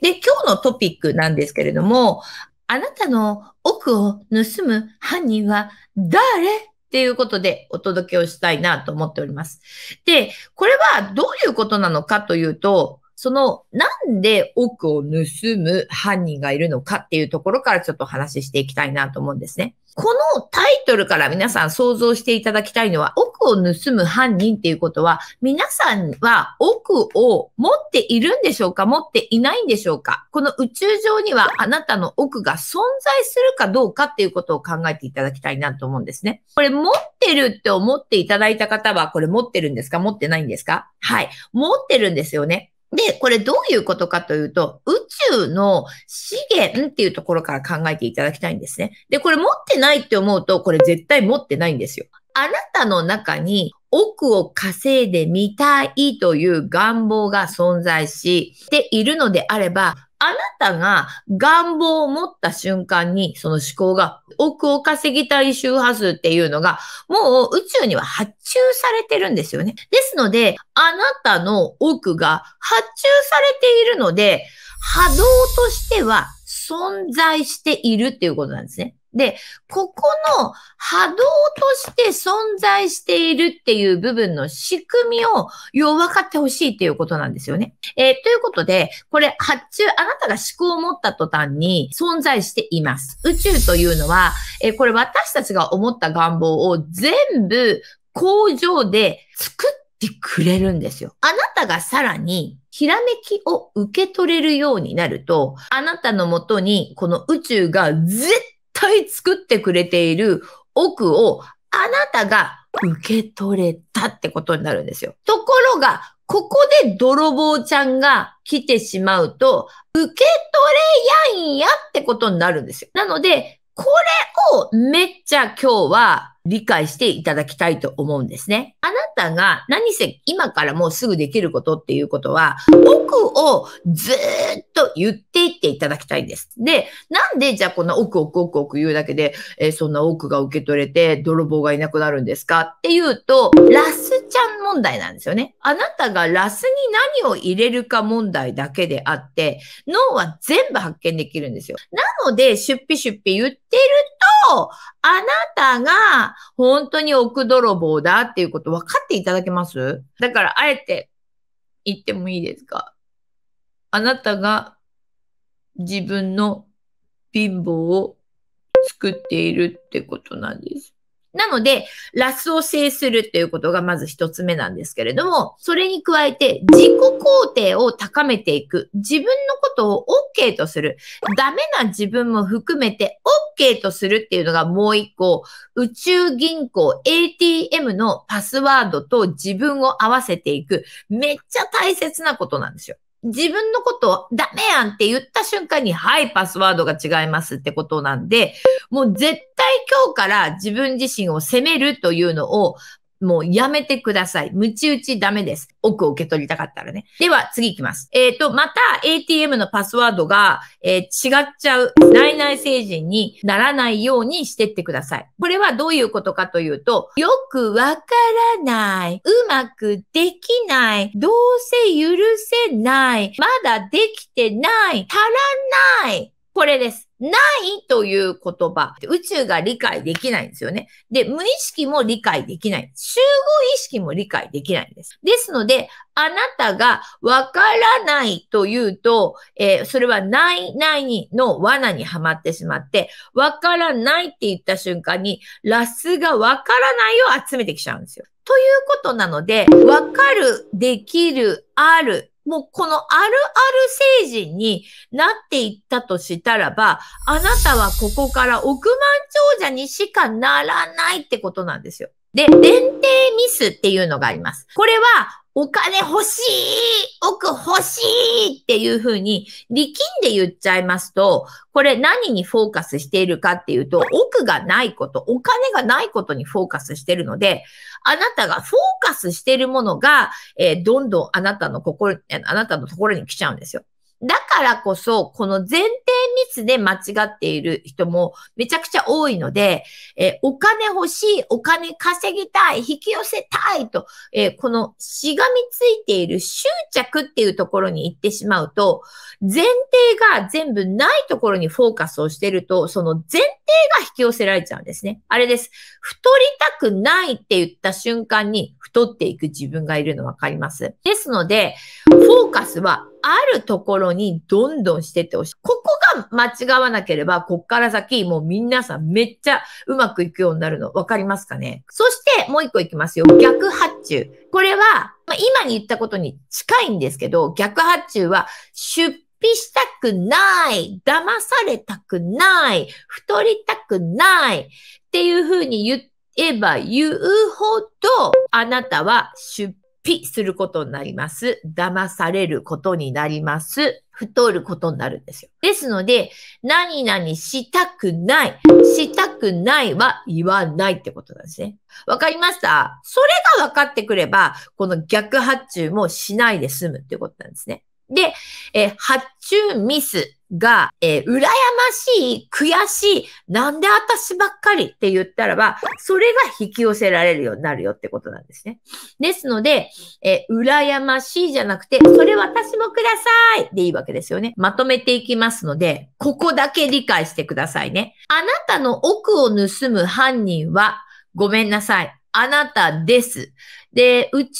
で、今日のトピックなんですけれども、あなたの奥を盗む犯人は誰っていうことでお届けをしたいなと思っております。で、これはどういうことなのかというと、その、なんで奥を盗む犯人がいるのかっていうところからちょっと話していきたいなと思うんですね。このタイトルから皆さん想像していただきたいのは、奥を盗む犯人っていうことは、皆さんは奥を持っているんでしょうか持っていないんでしょうかこの宇宙上にはあなたの奥が存在するかどうかっていうことを考えていただきたいなと思うんですね。これ持ってるって思っていただいた方は、これ持ってるんですか持ってないんですかはい。持ってるんですよね。で、これどういうことかというと、宇宙の資源っていうところから考えていただきたいんですね。で、これ持ってないって思うと、これ絶対持ってないんですよ。あなたの中に億を稼いでみたいという願望が存在しているのであれば、あなたが願望を持った瞬間に、その思考が億を稼ぎたい周波数っていうのが、もう宇宙には発注されてるんですよね。ですので、あなたの億が発注されているので、波動としては存在しているっていうことなんですね。で、ここの波動として存在しているっていう部分の仕組みをよう分かってほしいっていうことなんですよね。えー、ということで、これ発注、あなたが思考を持った途端に存在しています。宇宙というのは、えー、これ私たちが思った願望を全部工場で作ってくれるんですよ。あなたがさらにひらめきを受け取れるようになると、あなたのもとにこの宇宙が絶対対作ってくれている奥をあなたが受け取れたってことになるんですよ。ところが、ここで泥棒ちゃんが来てしまうと、受け取れやんやってことになるんですよ。なので、これをめっちゃ今日は理解していただきたいと思うんですね。あなたが何せ今からもうすぐできることっていうことは、奥をずっと言っていっていただきたいんです。で、なんでじゃあこの奥奥奥奥言うだけで、えー、そんな奥が受け取れて泥棒がいなくなるんですかっていうと、ラスちゃん問題なんですよね。あなたがラスに何を入れるか問題だけであって、脳は全部発見できるんですよ。なので、出費出費言ってると、あなたが本当に奥泥棒だっていうこと分かっていただけますだから、あえて言ってもいいですかあなたが自分の貧乏を作っているってことなんです。なので、ラスを制するということがまず一つ目なんですけれども、それに加えて自己肯定を高めていく。自分のことを OK とする。ダメな自分も含めて OK とするっていうのがもう一個、宇宙銀行 ATM のパスワードと自分を合わせていく。めっちゃ大切なことなんですよ。自分のことダメやんって言った瞬間に、はい、パスワードが違いますってことなんで、もう絶対今日から自分自身を責めるというのをもうやめてください。むち打ちダメです。奥を受け取りたかったらね。では、次行きます。えっ、ー、と、また ATM のパスワードが、えー、違っちゃう、内々成人にならないようにしてってください。これはどういうことかというと、よくわからない、うまくできない、どうせ許せない、まだできてない、足らない。これです。ないという言葉、宇宙が理解できないんですよね。で、無意識も理解できない。集合意識も理解できないんです。ですので、あなたがわからないというと、えー、それはないないの罠にはまってしまって、わからないって言った瞬間に、ラスがわからないを集めてきちゃうんですよ。ということなので、わかる、できる、ある、もうこのあるある成人になっていったとしたらば、あなたはここから億万長者にしかならないってことなんですよ。で、前提ミスっていうのがあります。これは、お金欲しい奥欲しいっていうふうに、力んで言っちゃいますと、これ何にフォーカスしているかっていうと、奥がないこと、お金がないことにフォーカスしてるので、あなたがフォーカスしてるものが、えー、どんどんあなたの心、あなたのところに来ちゃうんですよ。だからこそ、この前提ミスで間違っている人もめちゃくちゃ多いので、えお金欲しい、お金稼ぎたい、引き寄せたいと、えこのしがみついている執着っていうところに行ってしまうと、前提が全部ないところにフォーカスをしてると、その前提が引き寄せられちゃうんですね。あれです。太りたくないって言った瞬間に太っていく自分がいるのわかります。ですので、フォーカスはあるところにどんどんしてってほしい。ここが間違わなければ、こっから先、もう皆さんめっちゃうまくいくようになるの。わかりますかねそして、もう一個いきますよ。逆発注。これは、まあ、今に言ったことに近いんですけど、逆発注は出費したくない、騙されたくない、太りたくないっていうふうに言えば言うほど、あなたは出ピすることになります。騙されることになります。太ることになるんですよ。ですので、何々したくない。したくないは言わないってことなんですね。わかりましたそれが分かってくれば、この逆発注もしないで済むってことなんですね。で、えー、発注ミスが、えー、羨ましい、悔しい、なんで私ばっかりって言ったらば、それが引き寄せられるようになるよってことなんですね。ですので、えー、羨ましいじゃなくて、それ私もくださいでいいわけですよね。まとめていきますので、ここだけ理解してくださいね。あなたの奥を盗む犯人は、ごめんなさい。あなたです。で、宇宙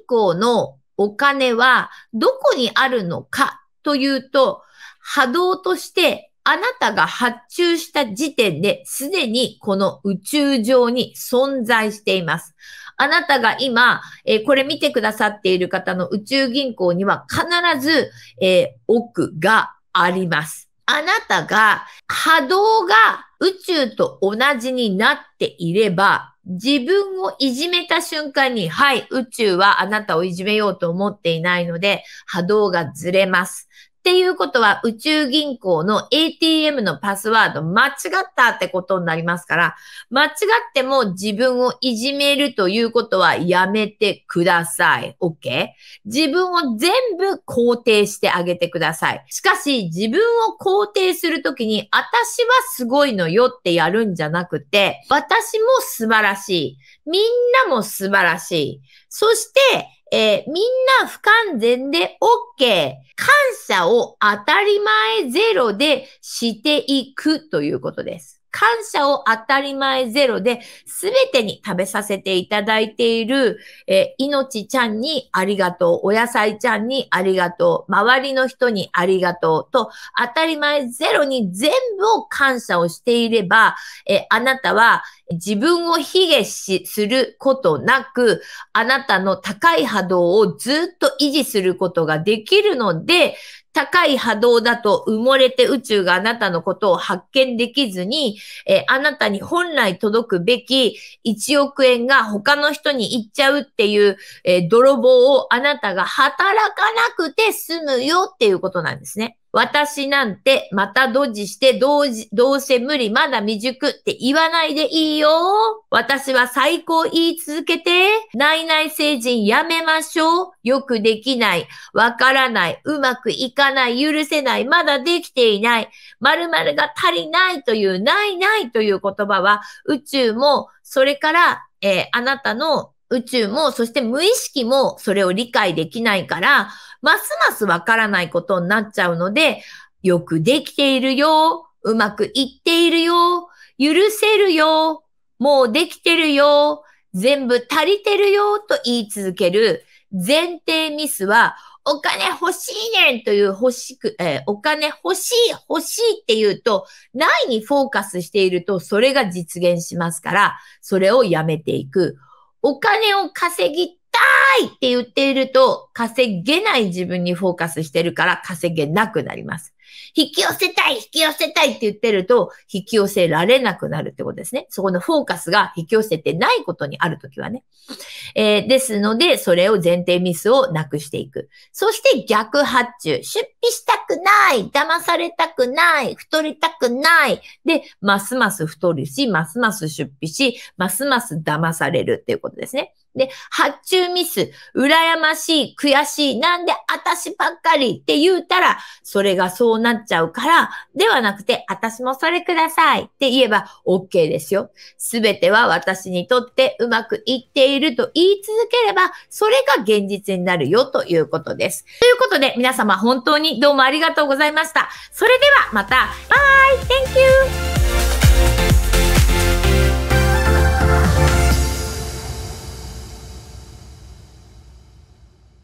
銀行のお金はどこにあるのかというと、波動として、あなたが発注した時点で、すでにこの宇宙上に存在しています。あなたが今、えー、これ見てくださっている方の宇宙銀行には必ず、えー、奥があります。あなたが波動が宇宙と同じになっていれば、自分をいじめた瞬間に、はい、宇宙はあなたをいじめようと思っていないので、波動がずれます。っていうことは宇宙銀行の ATM のパスワード間違ったってことになりますから、間違っても自分をいじめるということはやめてください。OK? 自分を全部肯定してあげてください。しかし自分を肯定するときに、私はすごいのよってやるんじゃなくて、私も素晴らしい。みんなも素晴らしい。そして、えー、みんな不完全で OK。感謝を当たり前ゼロでしていくということです。感謝を当たり前ゼロで、すべてに食べさせていただいている、え命ちゃんにありがとう、お野菜ちゃんにありがとう、周りの人にありがとうと、当たり前ゼロに全部を感謝をしていれば、えあなたは自分を卑下し、することなく、あなたの高い波動をずっと維持することができるので、高い波動だと埋もれて宇宙があなたのことを発見できずに、えー、あなたに本来届くべき1億円が他の人に行っちゃうっていう、えー、泥棒をあなたが働かなくて済むよっていうことなんですね。私なんてまたドジしてどうじどうせ無理まだ未熟って言わないでいいよ。私は最高言い続けて。内内成人やめましょう。よくできない。わからない。うまくいかない。許せない。まだできていない。〇〇が足りないという、ないないという言葉は宇宙も、それから、えー、あなたの宇宙も、そして無意識もそれを理解できないから、ますますわからないことになっちゃうので、よくできているよ、うまくいっているよ、許せるよ、もうできてるよ、全部足りてるよと言い続ける前提ミスは、お金欲しいねんという欲しく、えー、お金欲しい、欲しいって言うと、ないにフォーカスしていると、それが実現しますから、それをやめていく。お金を稼ぎたいって言っていると、稼げない自分にフォーカスしてるから稼げなくなります。引き寄せたい引き寄せたいって言ってると、引き寄せられなくなるってことですね。そこのフォーカスが引き寄せてないことにあるときはね。えー、ですので、それを前提ミスをなくしていく。そして逆発注。出費したくない騙されたくない太りたくないで、ますます太るし、ますます出費し、ますます騙されるっていうことですね。で、発注ミス、羨ましい、悔しい、なんで私ばっかりって言うたら、それがそうなっちゃうから、ではなくて、私もそれくださいって言えば OK ですよ。すべては私にとってうまくいっていると言い続ければ、それが現実になるよということです。ということで、皆様本当にどうもありがとうございました。それではまた、バイ !Thank you!